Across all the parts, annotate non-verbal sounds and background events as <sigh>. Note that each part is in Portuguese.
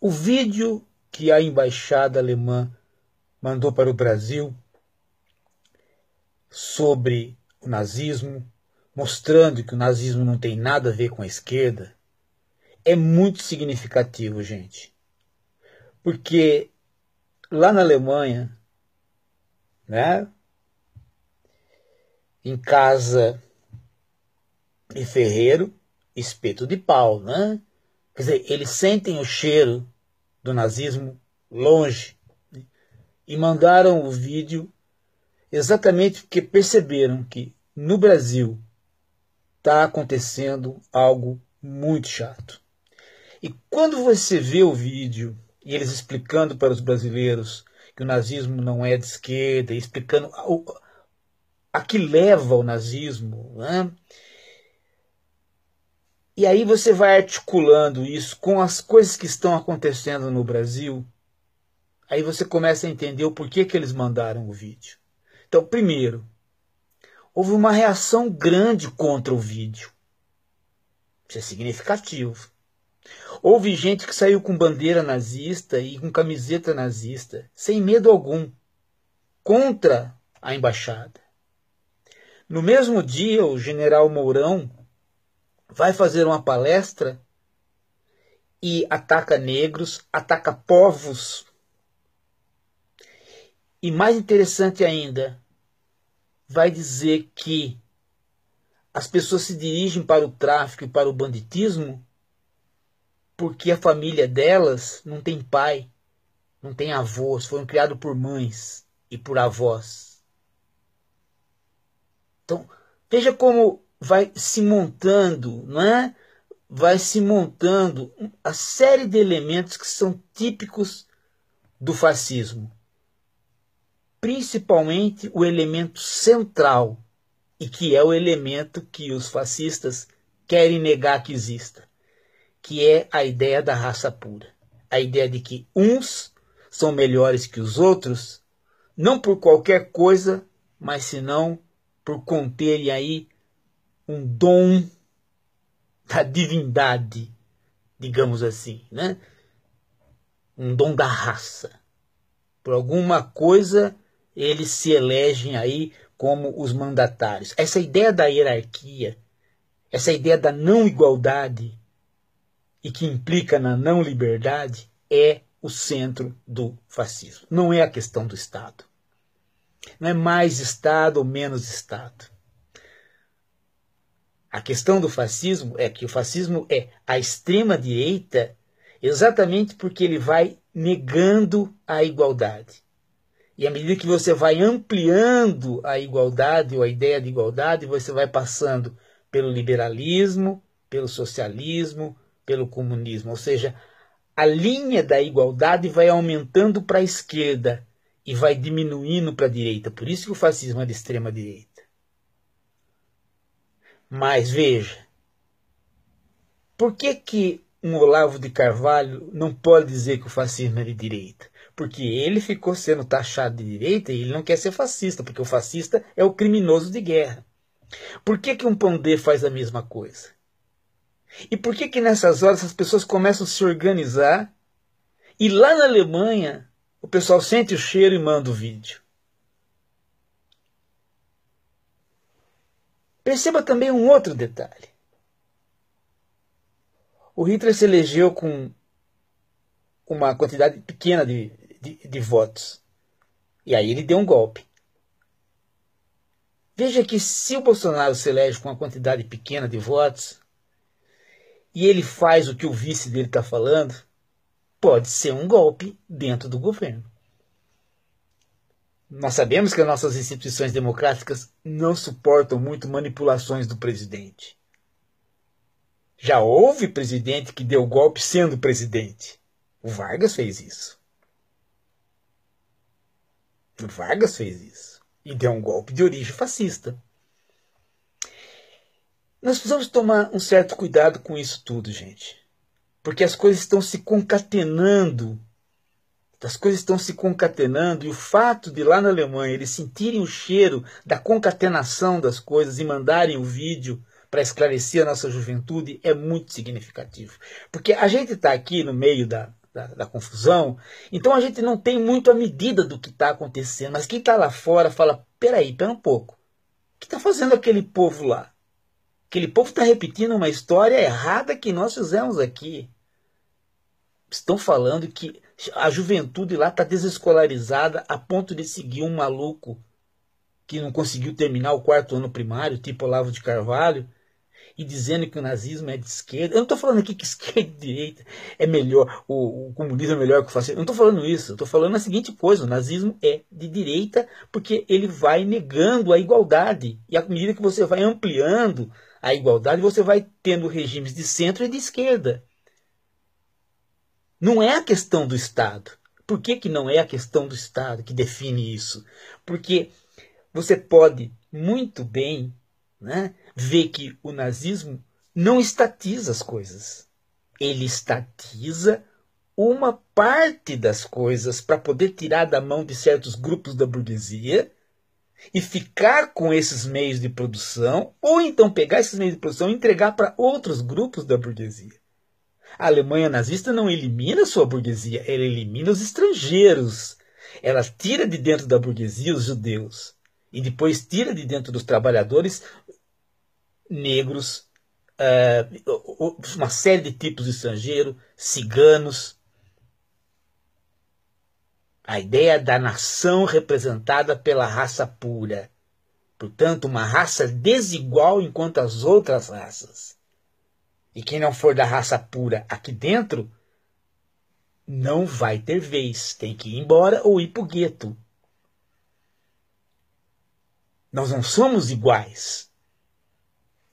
O vídeo que a embaixada alemã mandou para o Brasil sobre o nazismo, mostrando que o nazismo não tem nada a ver com a esquerda, é muito significativo, gente. Porque lá na Alemanha, né, em casa e ferreiro, espeto de pau, né? Quer dizer, eles sentem o cheiro do nazismo longe né? e mandaram o vídeo exatamente porque perceberam que no Brasil está acontecendo algo muito chato. E quando você vê o vídeo e eles explicando para os brasileiros que o nazismo não é de esquerda, explicando a, a que leva o nazismo, né? E aí você vai articulando isso com as coisas que estão acontecendo no Brasil. Aí você começa a entender o porquê que eles mandaram o vídeo. Então, primeiro, houve uma reação grande contra o vídeo. Isso é significativo. Houve gente que saiu com bandeira nazista e com camiseta nazista, sem medo algum, contra a embaixada. No mesmo dia, o general Mourão vai fazer uma palestra e ataca negros, ataca povos. E mais interessante ainda, vai dizer que as pessoas se dirigem para o tráfico e para o banditismo porque a família delas não tem pai, não tem avós, foram criados por mães e por avós. Então, veja como vai se montando, não é? Vai se montando a série de elementos que são típicos do fascismo. Principalmente o elemento central, e que é o elemento que os fascistas querem negar que exista, que é a ideia da raça pura. A ideia de que uns são melhores que os outros, não por qualquer coisa, mas senão por conterem aí um dom da divindade, digamos assim, né? Um dom da raça. Por alguma coisa eles se elegem aí como os mandatários. Essa ideia da hierarquia, essa ideia da não igualdade e que implica na não liberdade é o centro do fascismo. Não é a questão do Estado. Não é mais Estado ou menos Estado. A questão do fascismo é que o fascismo é a extrema-direita exatamente porque ele vai negando a igualdade. E à medida que você vai ampliando a igualdade ou a ideia de igualdade, você vai passando pelo liberalismo, pelo socialismo, pelo comunismo. Ou seja, a linha da igualdade vai aumentando para a esquerda e vai diminuindo para a direita. Por isso que o fascismo é de extrema direita. Mas veja, por que, que um Olavo de Carvalho não pode dizer que o fascismo é de direita? Porque ele ficou sendo taxado de direita e ele não quer ser fascista, porque o fascista é o criminoso de guerra. Por que, que um Pondé faz a mesma coisa? E por que, que nessas horas as pessoas começam a se organizar e lá na Alemanha o pessoal sente o cheiro e manda o vídeo? Perceba também um outro detalhe. O Hitler se elegeu com uma quantidade pequena de, de, de votos. E aí ele deu um golpe. Veja que se o Bolsonaro se elege com uma quantidade pequena de votos e ele faz o que o vice dele está falando, pode ser um golpe dentro do governo. Nós sabemos que as nossas instituições democráticas não suportam muito manipulações do presidente. Já houve presidente que deu golpe sendo presidente. O Vargas fez isso. O Vargas fez isso. E deu um golpe de origem fascista. Nós precisamos tomar um certo cuidado com isso tudo, gente. Porque as coisas estão se concatenando as coisas estão se concatenando e o fato de lá na Alemanha eles sentirem o cheiro da concatenação das coisas e mandarem o vídeo para esclarecer a nossa juventude é muito significativo. Porque a gente está aqui no meio da, da, da, confusão, então a gente não tem muito a medida do que está acontecendo, mas quem está lá fora fala: peraí, pera um pouco, o que está fazendo aquele povo lá? Aquele povo está repetindo uma história errada que nós fizemos aqui. Estão falando que a juventude lá está desescolarizada a ponto de seguir um maluco que não conseguiu terminar o quarto ano primário, tipo Olavo de Carvalho, e dizendo que o nazismo é de esquerda. Eu não estou falando aqui que <laughs> esquerda e direita é melhor, o, o comunismo é melhor que o fascismo. Eu não estou falando isso. Estou falando a seguinte coisa: o nazismo é de direita porque ele vai negando a igualdade. E à medida que você vai ampliando a igualdade, você vai tendo regimes de centro e de esquerda. Não é a questão do Estado. Por que, que não é a questão do Estado que define isso? Porque você pode muito bem né, ver que o nazismo não estatiza as coisas. Ele estatiza uma parte das coisas para poder tirar da mão de certos grupos da burguesia e ficar com esses meios de produção, ou então pegar esses meios de produção e entregar para outros grupos da burguesia. A Alemanha nazista não elimina sua burguesia, ela elimina os estrangeiros. Ela tira de dentro da burguesia os judeus e depois tira de dentro dos trabalhadores negros, eh, uma série de tipos de estrangeiro, ciganos. A ideia da nação representada pela raça pura. Portanto, uma raça desigual enquanto as outras raças. E quem não for da raça pura aqui dentro, não vai ter vez. Tem que ir embora ou ir para o gueto. Nós não somos iguais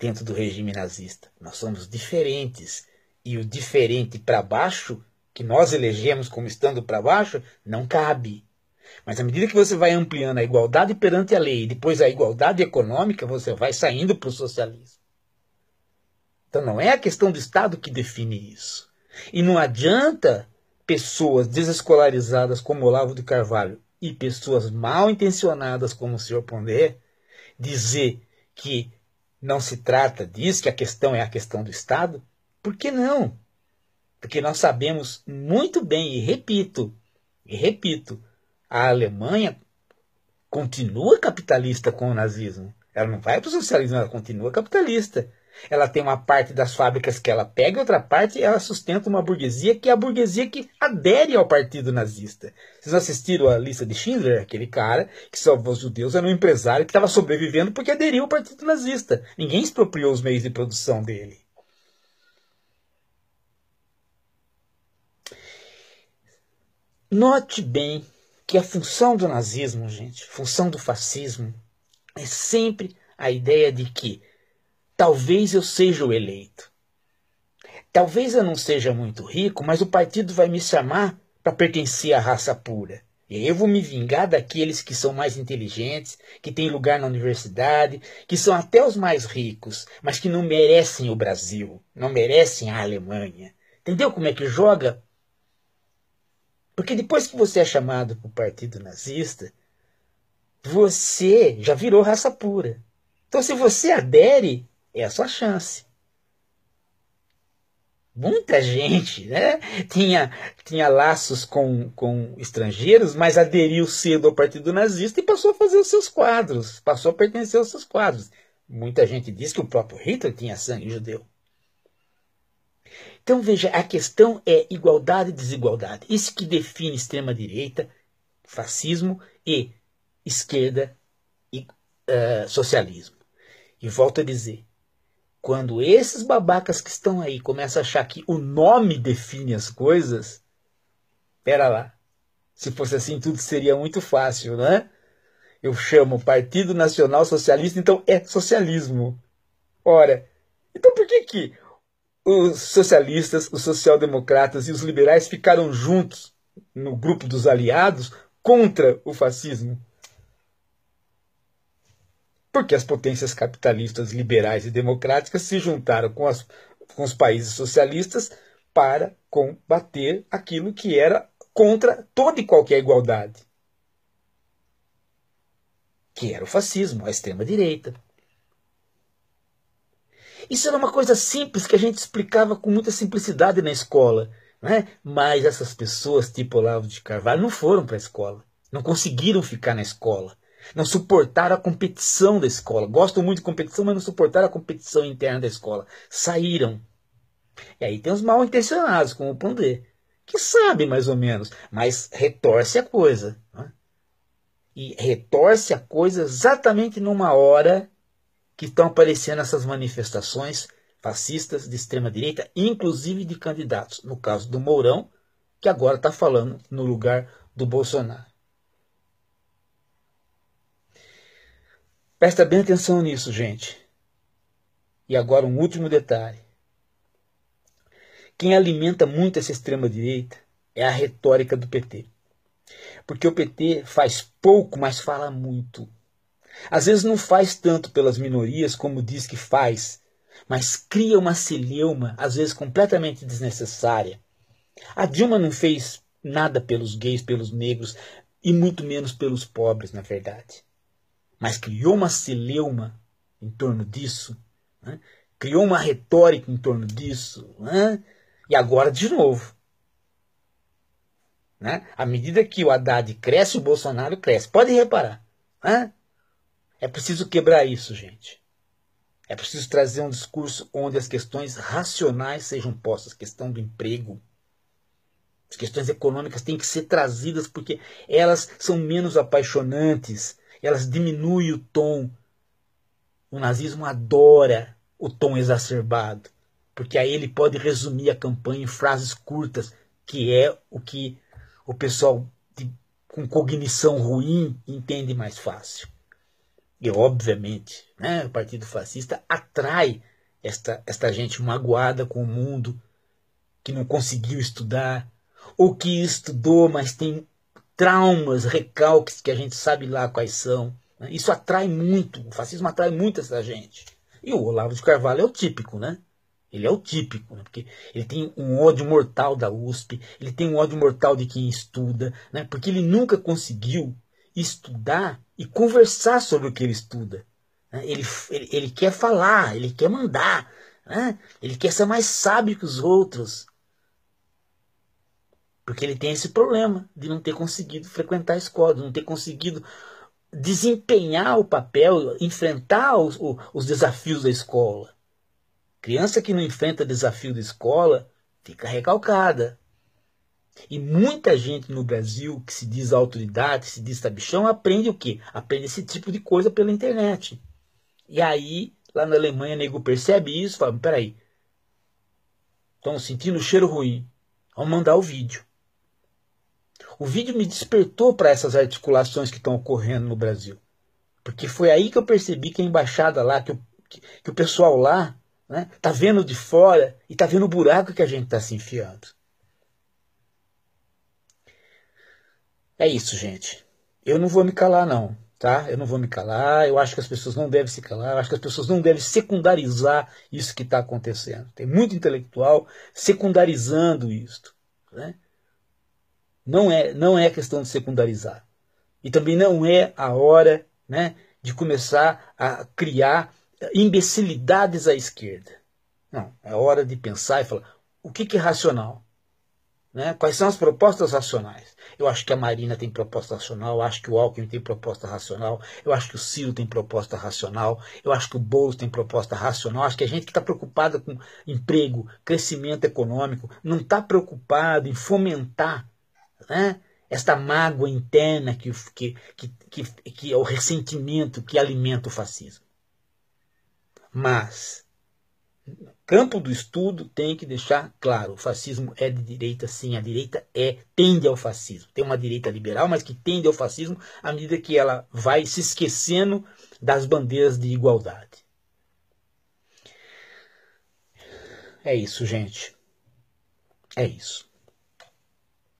dentro do regime nazista. Nós somos diferentes. E o diferente para baixo, que nós elegemos como estando para baixo, não cabe. Mas à medida que você vai ampliando a igualdade perante a lei, depois a igualdade econômica, você vai saindo para o socialismo. Então não é a questão do Estado que define isso. E não adianta pessoas desescolarizadas como Olavo de Carvalho e pessoas mal intencionadas como o senhor Pondé dizer que não se trata disso, que a questão é a questão do Estado. Por que não? Porque nós sabemos muito bem, e repito, e repito, a Alemanha continua capitalista com o nazismo. Ela não vai para o socialismo, ela continua capitalista. Ela tem uma parte das fábricas que ela pega, outra parte ela sustenta uma burguesia que é a burguesia que adere ao partido nazista. Vocês assistiram a lista de Schindler, aquele cara que salvou os judeus, era um empresário que estava sobrevivendo porque aderiu ao partido nazista. Ninguém expropriou os meios de produção dele. Note bem que a função do nazismo, gente, função do fascismo, é sempre a ideia de que Talvez eu seja o eleito. Talvez eu não seja muito rico, mas o partido vai me chamar para pertencer à raça pura. E eu vou me vingar daqueles que são mais inteligentes, que têm lugar na universidade, que são até os mais ricos, mas que não merecem o Brasil, não merecem a Alemanha. Entendeu como é que joga? Porque depois que você é chamado para o partido nazista, você já virou raça pura. Então, se você adere, é a sua chance. Muita gente né, tinha, tinha laços com, com estrangeiros, mas aderiu cedo ao Partido Nazista e passou a fazer os seus quadros, passou a pertencer aos seus quadros. Muita gente diz que o próprio Hitler tinha sangue judeu. Então veja, a questão é igualdade e desigualdade. Isso que define extrema-direita, fascismo e esquerda e uh, socialismo. E volto a dizer, quando esses babacas que estão aí começam a achar que o nome define as coisas, pera lá. Se fosse assim, tudo seria muito fácil, né? Eu chamo Partido Nacional Socialista, então é socialismo. Ora, então por que que os socialistas, os social-democratas e os liberais ficaram juntos no grupo dos aliados contra o fascismo? porque as potências capitalistas liberais e democráticas se juntaram com, as, com os países socialistas para combater aquilo que era contra toda e qualquer igualdade, que era o fascismo, a extrema-direita. Isso era uma coisa simples que a gente explicava com muita simplicidade na escola, né? mas essas pessoas, tipo Olavo de Carvalho, não foram para a escola, não conseguiram ficar na escola não suportaram a competição da escola. Gostam muito de competição, mas não suportaram a competição interna da escola. Saíram. E aí tem os mal intencionados, como o Pondé, que sabe mais ou menos, mas retorce a coisa. Né? E retorce a coisa exatamente numa hora que estão aparecendo essas manifestações fascistas de extrema-direita, inclusive de candidatos. No caso do Mourão, que agora está falando no lugar do Bolsonaro. Presta bem atenção nisso, gente. E agora um último detalhe. Quem alimenta muito essa extrema-direita é a retórica do PT. Porque o PT faz pouco, mas fala muito. Às vezes não faz tanto pelas minorias como diz que faz, mas cria uma celeuma, às vezes completamente desnecessária. A Dilma não fez nada pelos gays, pelos negros e muito menos pelos pobres, na verdade mas criou uma celeuma em torno disso, né? criou uma retórica em torno disso, né? e agora de novo. Né? À medida que o Haddad cresce, o Bolsonaro cresce. Pode reparar. Né? É preciso quebrar isso, gente. É preciso trazer um discurso onde as questões racionais sejam postas, questão do emprego. As questões econômicas têm que ser trazidas porque elas são menos apaixonantes elas diminuem o tom. O nazismo adora o tom exacerbado, porque aí ele pode resumir a campanha em frases curtas, que é o que o pessoal de, com cognição ruim entende mais fácil. E, obviamente, né, o Partido Fascista atrai esta, esta gente magoada com o mundo, que não conseguiu estudar, ou que estudou, mas tem traumas, recalques que a gente sabe lá quais são. Né? Isso atrai muito, o fascismo atrai muito essa gente. E o Olavo de Carvalho é o típico, né? Ele é o típico, né? porque ele tem um ódio mortal da USP, ele tem um ódio mortal de quem estuda, né? porque ele nunca conseguiu estudar e conversar sobre o que ele estuda. Né? Ele, ele, ele, quer falar, ele quer mandar, né? ele quer ser mais sábio que os outros. Porque ele tem esse problema de não ter conseguido frequentar a escola, de não ter conseguido desempenhar o papel, enfrentar os, os desafios da escola. Criança que não enfrenta desafio da escola fica recalcada. E muita gente no Brasil que se diz autoridade, se diz tabichão, aprende o quê? Aprende esse tipo de coisa pela internet. E aí, lá na Alemanha, nego percebe isso e fala: peraí, estão sentindo o cheiro ruim. Vamos mandar o vídeo. O vídeo me despertou para essas articulações que estão ocorrendo no Brasil. Porque foi aí que eu percebi que a embaixada lá, que o, que, que o pessoal lá, né, tá vendo de fora e tá vendo o buraco que a gente está se enfiando. É isso, gente. Eu não vou me calar, não, tá? Eu não vou me calar. Eu acho que as pessoas não devem se calar. Eu acho que as pessoas não devem secundarizar isso que está acontecendo. Tem muito intelectual secundarizando isso, né? Não é, não é questão de secundarizar. E também não é a hora né, de começar a criar imbecilidades à esquerda. Não, é hora de pensar e falar o que, que é racional. Né? Quais são as propostas racionais? Eu acho que a Marina tem proposta racional, eu acho que o Alckmin tem proposta racional, eu acho que o Ciro tem proposta racional, eu acho que o Boulos tem proposta racional, acho que a gente que está preocupada com emprego, crescimento econômico, não está preocupado em fomentar né? esta mágoa interna que, que, que, que, é o ressentimento que alimenta o fascismo. Mas, campo do estudo tem que deixar claro: o fascismo é de direita, sim, a direita é tende ao fascismo. Tem uma direita liberal, mas que tende ao fascismo à medida que ela vai se esquecendo das bandeiras de igualdade. É isso, gente. É isso.